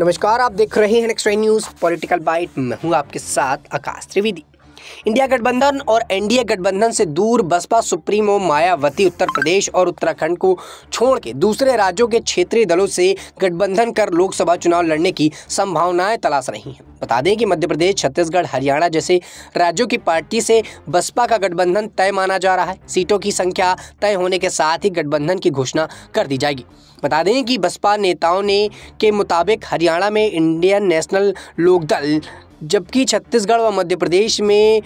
नमस्कार आप देख रहे हैं नेक्स्ट न्यूज पॉलिटिकल बाइट मैं हूं आपके साथ आकाश त्रिवेदी इंडिया गठबंधन और एनडीए गठबंधन से दूर बसपा सुप्रीमो मायावती उत्तर प्रदेश और उत्तराखंड को छोड़ के दूसरे राज्यों के क्षेत्रीय दलों से गठबंधन कर लोकसभा चुनाव लड़ने की संभावनाएं तलाश रही हैं बता दें कि मध्य प्रदेश छत्तीसगढ़ हरियाणा जैसे राज्यों की पार्टी से बसपा का गठबंधन तय माना जा रहा है सीटों की संख्या तय होने के साथ ही गठबंधन की घोषणा कर दी जाएगी बता दें कि बसपा नेताओं ने के मुताबिक हरियाणा में इंडियन नेशनल लोकदल जबकि छत्तीसगढ़ व मध्य प्रदेश में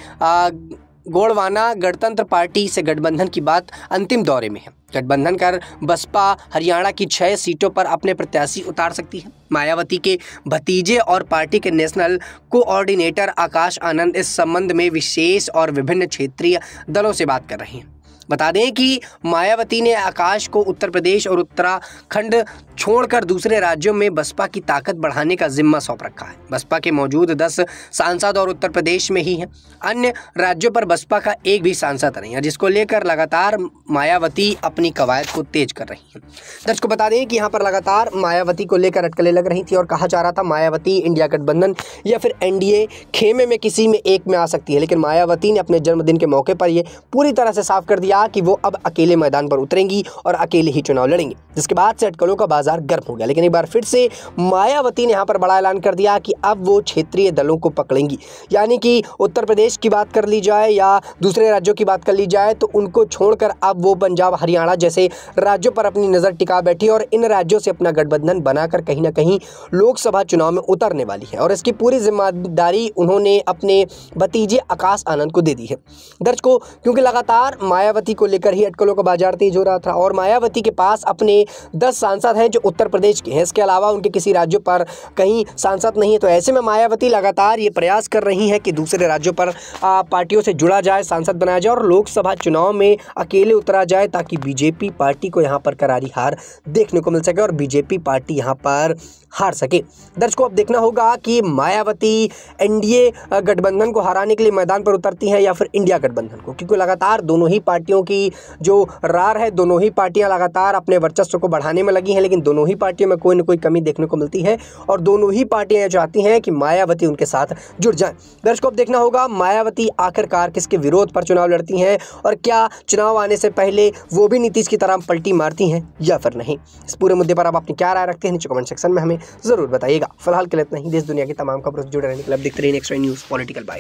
गोड़वाना गणतंत्र पार्टी से गठबंधन की बात अंतिम दौरे में है गठबंधन कर बसपा हरियाणा की छः सीटों पर अपने प्रत्याशी उतार सकती है मायावती के भतीजे और पार्टी के नेशनल कोऑर्डिनेटर आकाश आनंद इस संबंध में विशेष और विभिन्न क्षेत्रीय दलों से बात कर रहे हैं बता दें कि मायावती ने आकाश को उत्तर प्रदेश और उत्तराखंड छोड़कर दूसरे राज्यों में बसपा की ताकत बढ़ाने का जिम्मा सौंप रखा है बसपा के मौजूद दस सांसद और उत्तर प्रदेश में ही हैं अन्य राज्यों पर बसपा का एक भी सांसद नहीं है जिसको लेकर लगातार मायावती अपनी कवायद को तेज कर रही हैं दर्शकों बता दें कि यहाँ पर लगातार मायावती को लेकर अटकलें लग रही थी और कहा जा रहा था मायावती इंडिया गठबंधन या फिर एनडीए खेमे में किसी में एक में आ सकती है लेकिन मायावती ने अपने जन्मदिन के मौके पर यह पूरी तरह से साफ कर दिया किया कि वो अब अकेले मैदान पर उतरेंगी और अकेले ही चुनाव लड़ेंगे जिसके बाद से अटकलों का बाजार गर्म हो गया लेकिन एक बार फिर से मायावती ने यहाँ पर बड़ा ऐलान कर दिया कि अब वो क्षेत्रीय दलों को पकड़ेंगी यानी कि उत्तर प्रदेश की बात कर ली जाए या दूसरे राज्यों की बात कर ली जाए तो उनको छोड़कर अब वो पंजाब हरियाणा जैसे राज्यों पर अपनी नज़र टिका बैठी और इन राज्यों से अपना गठबंधन बनाकर कहीं ना कहीं लोकसभा चुनाव में उतरने वाली है और इसकी पूरी जिम्मेदारी उन्होंने अपने भतीजे आकाश आनंद को दे दी है दर्ज को क्योंकि लगातार मायावती मायावती को लेकर ही अटकलों का बाजार तेज हो रहा था और मायावती के पास अपने दस सांसद हैं जो उत्तर प्रदेश के हैं इसके अलावा उनके किसी राज्यों पर कहीं सांसद नहीं है तो ऐसे में मायावती लगातार ये प्रयास कर रही हैं कि दूसरे राज्यों पर पार्टियों से जुड़ा जाए सांसद बनाया जाए और लोकसभा चुनाव में अकेले उतरा जाए ताकि बीजेपी पार्टी को यहाँ पर करारी हार देखने को मिल सके और बीजेपी पार्टी यहाँ पर हार सके दर्शकों अब देखना होगा कि मायावती एनडीए गठबंधन को हराने के लिए मैदान पर उतरती है या फिर इंडिया गठबंधन को क्योंकि लगातार दोनों ही पार्टियों पार्टियों की जो रार है दोनों ही पार्टियां लगातार अपने वर्चस्व को बढ़ाने में लगी हैं लेकिन दोनों ही पार्टियों में कोई ना कोई कमी देखने को मिलती है और दोनों ही पार्टियां चाहती हैं कि मायावती उनके साथ जुड़ जाए दर्शकों अब देखना होगा मायावती आखिरकार किसके विरोध पर चुनाव लड़ती हैं और क्या चुनाव आने से पहले वो भी नीतीश की तरह पलटी मारती हैं या फिर नहीं इस पूरे मुद्दे पर आप अपनी क्या राय रखते हैं नीचे कमेंट सेक्शन में हमें जरूर बताइएगा फिलहाल के लिए इतना ही देश दुनिया की तमाम खबरों से जुड़े रहने के लिए देखते रहिए नेक्स्ट न्यूज़ पॉलिटिकल बाई